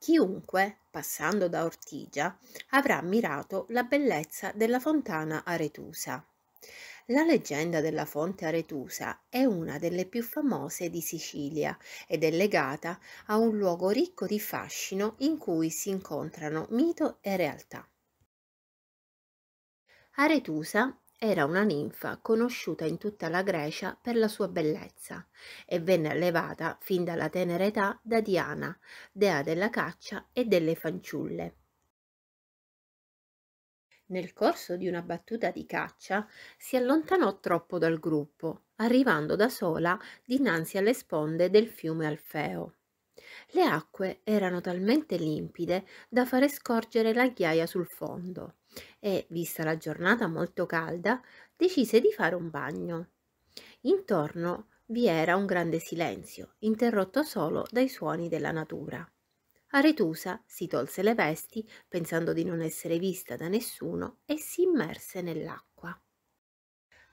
Chiunque, passando da Ortigia, avrà ammirato la bellezza della fontana aretusa. La leggenda della fonte aretusa è una delle più famose di Sicilia ed è legata a un luogo ricco di fascino in cui si incontrano mito e realtà. Aretusa era una ninfa conosciuta in tutta la Grecia per la sua bellezza e venne allevata fin dalla tenera età da Diana, dea della caccia e delle fanciulle. Nel corso di una battuta di caccia si allontanò troppo dal gruppo, arrivando da sola dinanzi alle sponde del fiume Alfeo. Le acque erano talmente limpide da fare scorgere la ghiaia sul fondo e, vista la giornata molto calda, decise di fare un bagno. Intorno vi era un grande silenzio, interrotto solo dai suoni della natura. Aretusa si tolse le vesti, pensando di non essere vista da nessuno, e si immerse nell'acqua.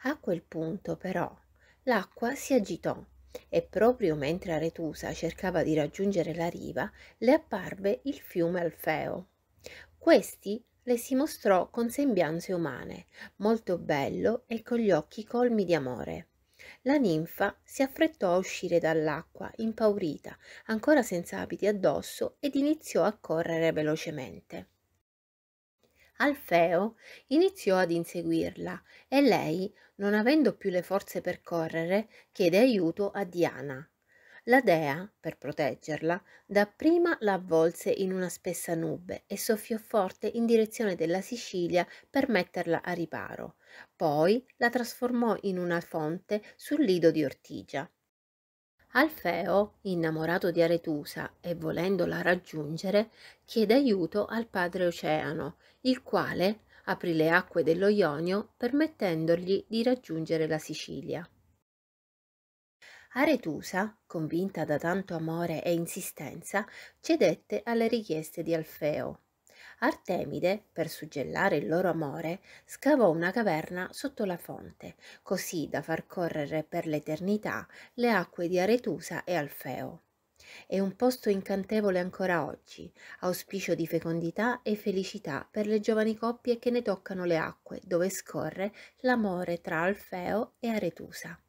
A quel punto, però, l'acqua si agitò e proprio mentre Aretusa cercava di raggiungere la riva, le apparve il fiume Alfeo. Questi le si mostrò con sembianze umane, molto bello e con gli occhi colmi di amore. La ninfa si affrettò a uscire dall'acqua, impaurita, ancora senza abiti addosso, ed iniziò a correre velocemente. Alfeo iniziò ad inseguirla e lei, non avendo più le forze per correre, chiede aiuto a Diana. La dea, per proteggerla, dapprima la avvolse in una spessa nube e soffiò forte in direzione della Sicilia per metterla a riparo. Poi la trasformò in una fonte sul lido di Ortigia. Alfeo, innamorato di Aretusa e volendola raggiungere, chiede aiuto al padre Oceano, il quale aprì le acque dello Ionio permettendogli di raggiungere la Sicilia. Aretusa, convinta da tanto amore e insistenza, cedette alle richieste di Alfeo. Artemide, per suggellare il loro amore, scavò una caverna sotto la fonte, così da far correre per l'eternità le acque di Aretusa e Alfeo. È un posto incantevole ancora oggi, auspicio di fecondità e felicità per le giovani coppie che ne toccano le acque, dove scorre l'amore tra Alfeo e Aretusa.